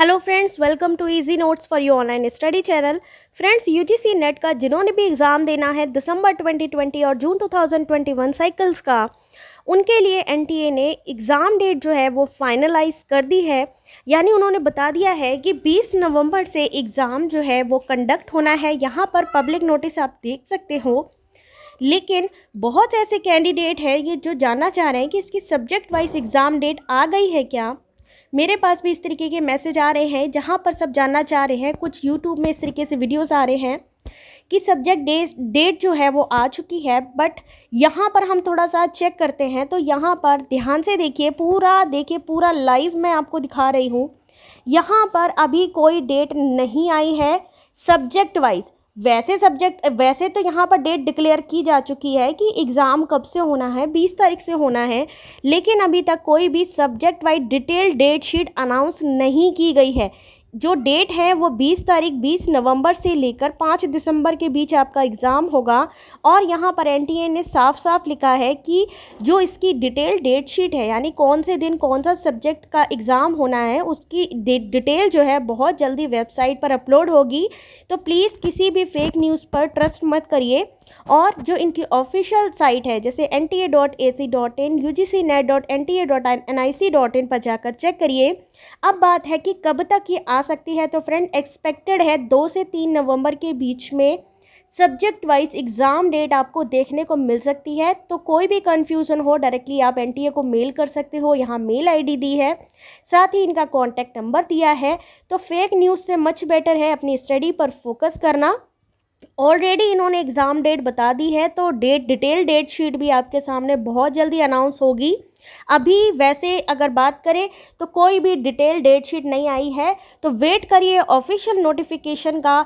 hello friends welcome to easy notes for you online study channel friends UGC NET का जिन्होंने भी exam देना है दिसंबर 2020 और जून 2021 साइकिल्स का उनके लिए एनटीए ने एग्ज़ाम डेट जो है वो फाइनलाइज कर दी है यानी उन्होंने बता दिया है कि 20 नवंबर से एग्ज़ाम जो है वो कंडक्ट होना है यहाँ पर पब्लिक नोटिस आप देख सकते हो लेकिन बहुत ऐसे कैंडिडेट हैं ये जो जानना चाह रहे हैं कि इसकी सब्जेक्ट वाइज एग्ज़ाम डेट आ गई है क्या मेरे पास भी इस तरीके के मैसेज आ रहे हैं जहाँ पर सब जानना चाह रहे हैं कुछ यूट्यूब में इस तरीके से वीडियोज़ आ रहे हैं कि सब्जेक्ट डे डेट जो है वो आ चुकी है बट यहाँ पर हम थोड़ा सा चेक करते हैं तो यहाँ पर ध्यान से देखिए पूरा देखिए पूरा लाइव मैं आपको दिखा रही हूँ यहाँ पर अभी कोई डेट नहीं आई है सब्जेक्ट वाइज वैसे सब्जेक्ट वैसे तो यहाँ पर डेट डिक्लेयर की जा चुकी है कि एग्ज़ाम कब से होना है 20 तारीख से होना है लेकिन अभी तक कोई भी subject wise detail date sheet announce नहीं की गई है जो डेट है वो 20 तारीख 20 नवंबर से लेकर 5 दिसंबर के बीच आपका एग्ज़ाम होगा और यहाँ पर एन ने साफ साफ लिखा है कि जो इसकी डिटेल डेट शीट है यानी कौन से दिन कौन सा सब्जेक्ट का एग्ज़ाम होना है उसकी डिटेल जो है बहुत जल्दी वेबसाइट पर अपलोड होगी तो प्लीज़ किसी भी फेक न्यूज़ पर ट्रस्ट मत करिए और जो इनकी ऑफिशियल साइट है जैसे N T A dot A C dot in U G C NET dot N T A dot N I C dot in पर जाकर चेक करिए अब बात है कि कब तक ये आ सकती है तो फ्रेंड एक्सपेक्टेड है दो से तीन नवंबर के बीच में सब्जेक्ट वाइज एग्ज़ाम डेट आपको देखने को मिल सकती है तो कोई भी कन्फ्यूज़न हो डायरेक्टली आप एन को मेल कर सकते हो यहाँ मेल आईडी दी है साथ ही इनका कॉन्टैक्ट नंबर दिया है तो फेक न्यूज़ से मच बेटर है अपनी स्टडी पर फोकस करना ऑलरेडी इन्होंने एग्ज़ाम डेट बता दी है तो डेट डिटेल डेट शीट भी आपके सामने बहुत जल्दी अनाउंस होगी अभी वैसे अगर बात करें तो कोई भी डिटेल डेट शीट नहीं आई है तो वेट करिए ऑफिशियल नोटिफिकेशन का